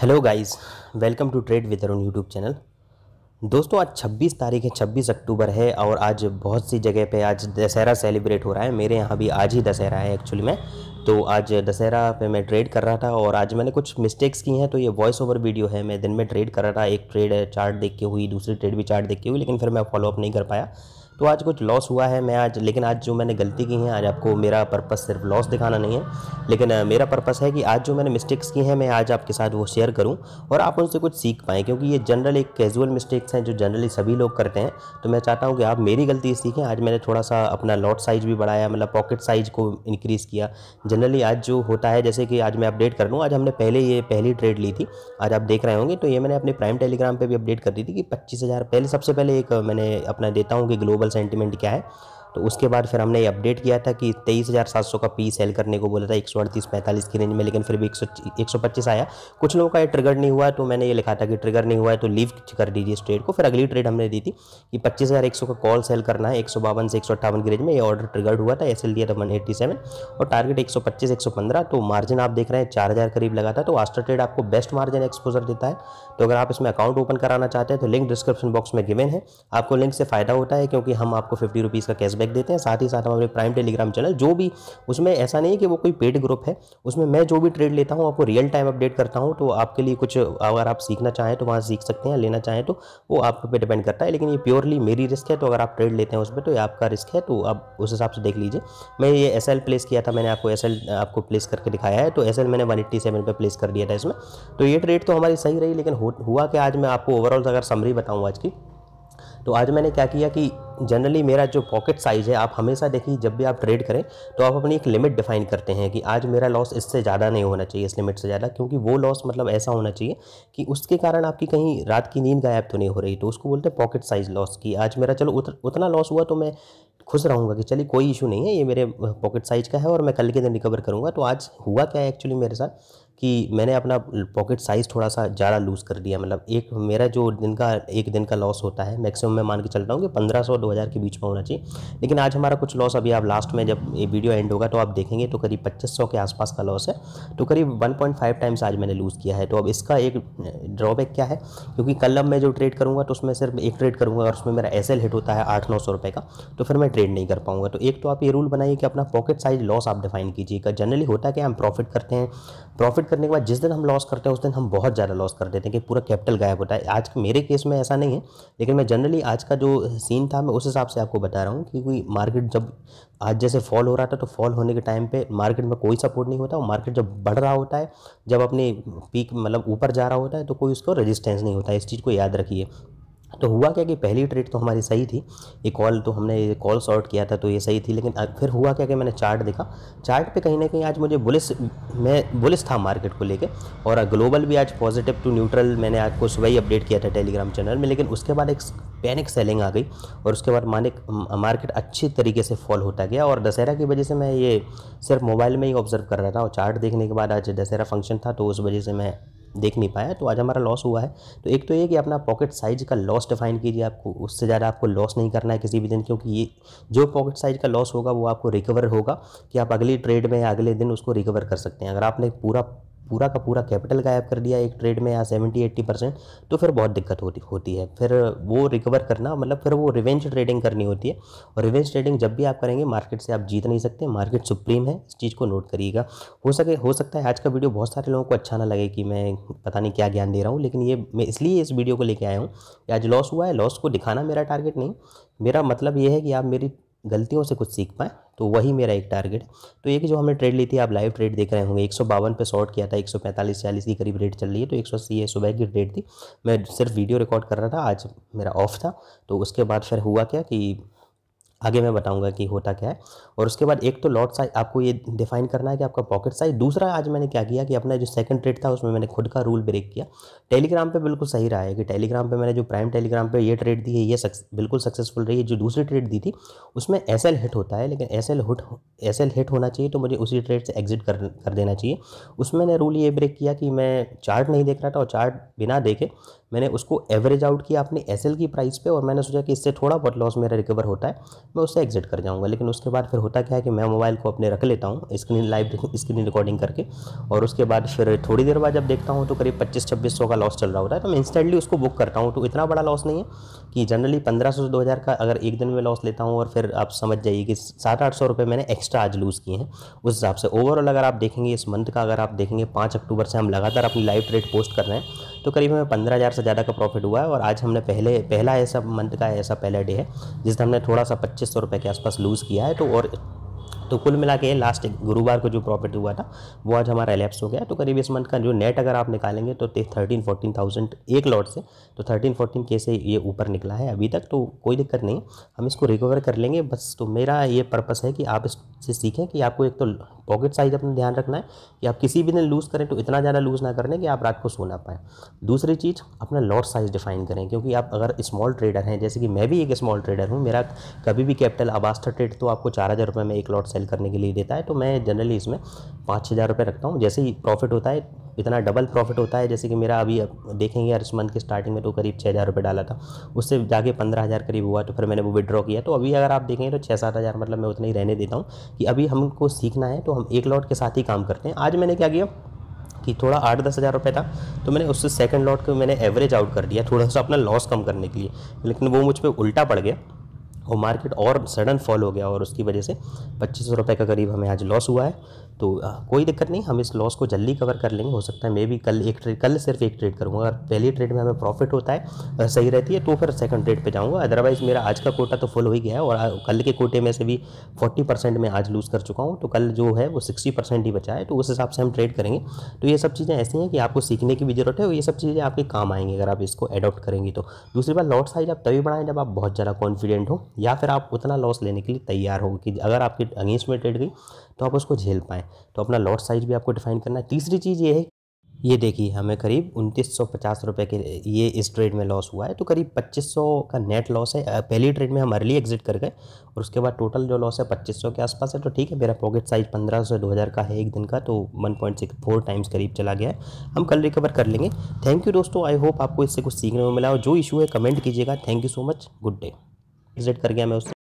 hello guys welcome to trade with Arun YouTube channel दोस्तों आज 26 तारीख है 26 अक्टूबर है और आज बहुत सी जगह पे आज दशहरा सेलिब्रेट हो रहा है मेरे यहाँ भी आज ही दशहरा है एक्चुअली में तो आज दशहरा पे मैं ट्रेड कर रहा था और आज मैंने कुछ मिस्टेक्स की हैं तो ये वॉइस ओवर वीडियो है मैं दिन में ट्रेड कर रहा था एक ट्रेड चार्ट देख के हुई दूसरी ट्रेड भी चार्ट देख के हुई लेकिन फिर मैं फॉलोअप नहीं कर पाया तो आज कुछ लॉस हुआ है मैं आज लेकिन आज जो मैंने गलती की है आज आपको मेरा पर्पस सिर्फ लॉस दिखाना नहीं है लेकिन मेरा पर्पस है कि आज जो मैंने मिस्टेक्स की हैं मैं आज आपके साथ वो शेयर करूँ और आप उनसे कुछ सीख पाएँ क्योंकि ये जनरल एक कैजुअल मिस्टेक्स हैं जो जनरली सभी लोग करते हैं तो मैं चाहता हूँ कि आप मेरी गलती सीखें आज मैंने थोड़ा सा अपना लॉट साइज भी बढ़ाया मतलब पॉकेट साइज को इंक्रीज़ किया जनरली आज जो होता है जैसे कि आज मैं अपडेट कर लूँ आज हमने पहले ये पहली ट्रेड ली थी आज आप देख रहे होंगे तो ये मैंने अपने प्राइम टेलीग्राम पर भी अपडेट कर दी थी कि पच्चीस पहले सबसे पहले एक मैंने अपना देता हूँ कि ग्लोबल ग्लोबल सेंटिमेंट क्या है तो उसके बाद फिर हमने ये अपडेट किया था कि तेईस हज़ार सात सौ का पी सेल करने को बोला था एक सौ अड़तीस पैंतालीस की रेंज में लेकिन फिर भी एक सौ एक सौ पच्चीस आया कुछ लोगों का ये ट्रिगर नहीं हुआ तो मैंने ये लिखा था कि ट्रिगर नहीं हुआ है तो लीव कर दीजिए इस ट्रेड को फिर अगली ट्रेड हमने दी थी कि पच्चीस हज़ार एक सौ का कॉल सेल करना है एक सौ बावन से एक सौ अट्ठावन की रेंज में ये ऑर्डर ट्रिगर्ड हुआ था एस एल दिया था वन एट्टी सेवन और टारगेट एक सौ पच्चीस एक सौ पंद्रह तो मार्जिन आप देख रहे हैं चार हज़ार करीब लगा था तो आस्टर ट्रेड आपको बेस्ट मार्जिन एक्सपोजर देता है तो अगर आप इसमें अकाउंट ओपन कराना चाहते हैं तो लिंक डिस्क्रिप्शन बॉक्स में गिवन है आपको लिंक से फ़ायदा होता है क्योंकि हम आपको फिफ्टी रुपीज़ का कैशबैक देख देते हैं साथ ही साथ हमारे प्राइम टेलीग्राम चैनल जो भी उसमें ऐसा नहीं है कि वो कोई पेड ग्रुप है उसमें मैं जो भी ट्रेड लेता हूँ आपको रियल टाइम अपडेट करता हूँ तो आपके लिए कुछ अगर आप सीखना चाहें तो वहाँ सीख सकते हैं लेना चाहें तो वो आप पर डिपेंड करता है लेकिन ये प्योरली मेरी रिस्क है तो अगर आप ट्रेड लेते हैं उस पर तो ये आपका रिस्क है तो आप उस हिसाब से देख लीजिए मैं ये एस प्लेस किया था मैंने आपको एस आपको प्लेस करके दिखाया है तो एस मैंने वन एट्टी सेवन पर प्लेस कर दिया था इसमें तो ये ट्रेड तो हमारी सही रही लेकिन हुआ कि आज मैं आपको ओवरऑल अगर समरी बताऊँ आज की तो आज मैंने क्या किया कि जनरली मेरा जो पॉकेट साइज़ है आप हमेशा देखिए जब भी आप ट्रेड करें तो आप अपनी एक लिमिट डिफाइन करते हैं कि आज मेरा लॉस इससे ज़्यादा नहीं होना चाहिए इस लिमिट से ज़्यादा क्योंकि वो लॉस मतलब ऐसा होना चाहिए कि उसके कारण आपकी कहीं रात की नींद गायब तो नहीं हो रही तो उसको बोलते हैं पॉकेट साइज़ लॉस की आज मेरा चलो उत, उतना लॉस हुआ तो मैं खुश रहूँगा कि चलिए कोई इशू नहीं है ये मेरे पॉकेट साइज़ का है और मैं कल के दिन रिकवर करूँगा तो आज हुआ क्या है एक्चुअली मेरे साथ कि मैंने अपना पॉकेट साइज़ थोड़ा सा ज़्यादा लूज़ कर लिया मतलब एक मेरा जो दिन का एक दिन का लॉस होता है मैक्सिमम मैं मान के चल रहा हूँ कि पंद्रह सौ दो हज़ार के बीच में होना चाहिए लेकिन आज हमारा कुछ लॉस अभी आप लास्ट में जब ये वीडियो एंड होगा तो आप देखेंगे तो करीब पच्चीस सौ के आसपास का लॉस है तो करीब वन पॉइंट फाइव टाइम्स आज मैंने लूज़ किया है तो अब इसका एक ड्रॉबैक क्या है क्योंकि कल अब मैं जो ट्रेड करूँगा तो उसमें सिर्फ एक ट्रेड करूँगा और उसमें मेरा एस हिट होता है आठ नौ सौ रुपये का तो फिर मैं ट्रेड नहीं कर पाऊँगा तो एक तो आप ये रूल बनाइए कि अपना पॉकेट साइज लॉस आप डिफाइन कीजिएगा जनरली होता है कि हम प्रॉफिट करते हैं प्रॉफिट करने के बाद जिस दिन हम लॉस करते हैं उस दिन हम बहुत ज़्यादा लॉस कर देते हैं कि पूरा कैपिटल गायब होता है आज मेरे केस में ऐसा नहीं है लेकिन मैं जनरली आज का जो सीन था मैं उस हिसाब से आपको बता रहा हूँ कि कोई मार्केट जब आज जैसे फॉल हो रहा था तो फॉल होने के टाइम पे मार्केट में कोई सपोर्ट नहीं होता और मार्केट जब बढ़ रहा होता है जब अपने पीक मतलब ऊपर जा रहा होता है तो कोई उसको रजिस्टेंस नहीं होता है इस चीज़ को याद रखिए तो हुआ क्या कि पहली ट्रेड तो हमारी सही थी ये कॉल तो हमने कॉल शॉर्ट किया था तो ये सही थी लेकिन फिर हुआ क्या कि मैंने चार्ट देखा चार्ट पे कहीं ना कहीं आज मुझे बुलिस मैं बुलिस था मार्केट को लेके और ग्लोबल भी आज पॉजिटिव टू न्यूट्रल मैंने आपको सुबह ही अपडेट किया था टेलीग्राम चैनल में लेकिन उसके बाद एक पैनिक सेलिंग आ गई और उसके बाद मानिक मार्केट अच्छे तरीके से फॉल होता गया और दशहरा की वजह से मैं ये सिर्फ मोबाइल में ही ऑब्जर्व कर रहा था और चार्ट देखने के बाद आज दशहरा फंक्शन था तो उस वजह से मैं देख नहीं पाया तो आज हमारा लॉस हुआ है तो एक तो ये कि अपना पॉकेट साइज़ का लॉस डिफाइन कीजिए आपको उससे ज़्यादा आपको लॉस नहीं करना है किसी भी दिन क्योंकि ये जो पॉकेट साइज़ का लॉस होगा वो आपको रिकवर होगा कि आप अगली ट्रेड में या अगले दिन उसको रिकवर कर सकते हैं अगर आपने पूरा पूरा का पूरा कैपिटल गायब कर दिया एक ट्रेड में या सेवेंटी एट्टी परसेंट तो फिर बहुत दिक्कत होती होती है फिर वो रिकवर करना मतलब फिर वो रिवेंज ट्रेडिंग करनी होती है और रिवेंज ट्रेडिंग जब भी आप करेंगे मार्केट से आप जीत नहीं सकते मार्केट सुप्रीम है इस चीज़ को नोट करिएगा हो सके हो सकता है आज का वीडियो बहुत सारे लोगों को अच्छा ना लगे कि मैं पता नहीं क्या ज्ञान दे रहा हूँ लेकिन ये मैं इसलिए इस वीडियो को लेकर आया हूँ कि आज लॉस हुआ है लॉस को दिखाना मेरा टारगेट नहीं मेरा मतलब ये है कि आप मेरी गलतियों से कुछ सीख पाएँ तो वही मेरा एक टारगेट तो एक जो हमने ट्रेड ली थी आप लाइव ट्रेड देख रहे होंगे एक पे शॉर्ट किया था एक सौ के करीब रेट चल रही है तो एक सौ सुबह की रेट थी मैं सिर्फ वीडियो रिकॉर्ड कर रहा था आज मेरा ऑफ था तो उसके बाद फिर हुआ क्या कि आगे मैं बताऊंगा कि होता क्या है और उसके बाद एक तो लॉट साइज आपको ये डिफाइन करना है कि आपका पॉकेट साइज दूसरा आज मैंने क्या किया कि अपना जो सेकंड ट्रेड था उसमें मैंने खुद का रूल ब्रेक किया टेलीग्राम पे बिल्कुल सही रहा है कि टेलीग्राम पे मैंने जो प्राइम टेलीग्राम पे ये ट्रेड दी है ये सक्स, बिल्कुल सक्सेसफुल रही है जो दूसरी ट्रेड दी थी उसमें एस हिट होता है लेकिन एस हिट एस हिट होना चाहिए तो मुझे उसी ट्रेड से एग्जिट कर कर देना चाहिए उसमें मैंने रूल ये ब्रेक किया कि मैं चार्ट नहीं देख रहा था और चार्ट बिना देखे मैंने उसको एवरेज आउट किया अपने एस की प्राइस पर और मैंने सोचा कि इससे थोड़ा बहुत लॉस मेरा रिकवर होता है मैं उससे एग्जिट कर जाऊँगा लेकिन उसके बाद फिर होता क्या है कि मैं मोबाइल को अपने रख लेता हूँ स्क्रीन लाइव स्क्रीन रिकॉर्डिंग करके और उसके बाद फिर थोड़ी देर बाद जब देखता हूँ तो करीब पच्चीस छब्बीस का लॉस चल रहा होता है तो मैं इंस्टेंटली उसको बुक करता हूँ तो इतना बड़ा लॉस नहीं है कि जनरली पंद्रह सौ दो हज़ार का अगर एक दिन में लॉस लेता हूँ और फिर आप समझ जाइए कि सात आठ सौ रुपये मैंने एक्स्ट्रा आज लूज़ किए हैं उस हिसाब से ओवरऑल अगर आप देखेंगे इस मंथ का अगर आप देखेंगे पाँच अक्टूबर से हम लगातार अपनी लाइव ट्रेड पोस्ट कर रहे हैं तो करीब हमें पंद्रह हज़ार से ज़्यादा का प्रॉफिट हुआ है और आज हमने पहले पहला ऐसा मंथ का ऐसा पहला डे है जिसमें हमने थोड़ा सा पच्चीस सौ रुपये के आसपास लूज़ किया है तो और तो कुल मिला के लास्ट गुरुवार को जो प्रॉफिट हुआ था वो आज हमारा एलेप्स हो गया तो करीब इस मंथ का जो नेट अगर आप निकालेंगे तो थर्टीन फोर्टीन थाउजेंड एक लॉट से तो थर्टीन फोर्टीन के से ये ऊपर निकला है अभी तक तो कोई दिक्कत नहीं हम इसको रिकवर कर लेंगे बस तो मेरा ये पर्पस है कि आप इस से सीखें कि आपको एक तो पॉकेट साइज अपना ध्यान रखना है कि आप किसी भी दिन लूज़ करें तो इतना ज़्यादा लूज़ ना करें कि आप रात को सो ना पाएँ दूसरी चीज़ अपना लॉट साइज डिफाइन करें क्योंकि आप अगर स्मॉल ट्रेडर हैं जैसे कि मैं भी एक स्मॉल ट्रेडर हूँ मेरा कभी भी कैपिटल अबास्टर ट्रेड तो आपको चार हज़ार रुपये में एक लॉट सेल करने के लिए देता है तो मैं जनरली इसमें पाँच हज़ार रुपये रखता हूँ जैसे ही प्रॉफिट होता है इतना डबल प्रॉफिट होता है जैसे कि मेरा अभी देखेंगे हर मंथ के स्टार्टिंग में तो करीब छः हज़ार रुपये डाला था उससे जाके पंद्रह हज़ार करीब हुआ तो फिर मैंने वो विड्रॉ किया तो अभी अगर आप देखेंगे तो छः सात हज़ार मतलब मैं उतना ही रहने देता हूँ कि अभी हमको सीखना है तो हम एक लॉट के साथ ही काम करते हैं आज मैंने क्या किया कि थोड़ा आठ दस हज़ार रुपये था तो मैंने उससे सेकंड लॉट को मैंने एवरेज आउट कर दिया थोड़ा सा अपना लॉस कम करने के लिए लेकिन वो मुझ पर उल्टा पड़ गया और मार्केट और सडन फॉल हो गया और उसकी वजह से पच्चीस सौ रुपये का करीब हमें आज लॉस हुआ है तो कोई दिक्कत नहीं हम इस लॉस को जल्दी कवर कर लेंगे हो सकता है मे भी कल एक ट्रेड कल सिर्फ एक ट्रेड करूँगा अगर पहली ट्रेड में हमें प्रॉफिट होता है सही रहती है तो फिर सेकंड ट्रेड पे जाऊँगा अदरवाइज मेरा आज का कोटा तो फुल हो ही गया है और कल के कोटे में से भी फोर्टी परसेंट मैं आज लूज़ कर चुका हूँ तो कल जो है वो सिक्सटी परसेंट ही बचा है तो उस हिसाब से हम ट्रेड करेंगे तो ये सब चीज़ें ऐसी हैं कि आपको सीखने की भी ज़रूरत है और ये सब चीज़ें आपके काम आएंगी अगर आप इसको अडॉप्ट करेंगी तो दूसरी बात लॉट साइज आप तभी बढ़ाएं जब आप बहुत ज़्यादा कॉन्फिडेंट हो या फिर आप उतना लॉस लेने के लिए तैयार हो कि अगर आपके अगेंस्ट में ट्रेड गई तो आप उसको झेल पाएँ तो अपना लॉट साइज भी आपको डिफाइन करना है तीसरी चीज़ ये है ये देखिए हमें करीब उनतीस सौ पचास रुपये के ये इस ट्रेड में लॉस हुआ है तो करीब पच्चीस सौ का नेट लॉस है पहली ट्रेड में हम अर्ली एग्जिट कर गए और उसके बाद टोटल जो लॉस है पच्चीस सौ के आसपास है तो ठीक है मेरा पॉकेट साइज पंद्रह सौ दो हज़ार का है एक दिन का तो one point six four times करीब चला गया है हम कल रिकवर कर लेंगे थैंक यू दोस्तों आई होप आपको इससे कुछ सीखने को मिला और जो इशू है कमेंट कीजिएगा thank you so much good day exit कर गया मैं उससे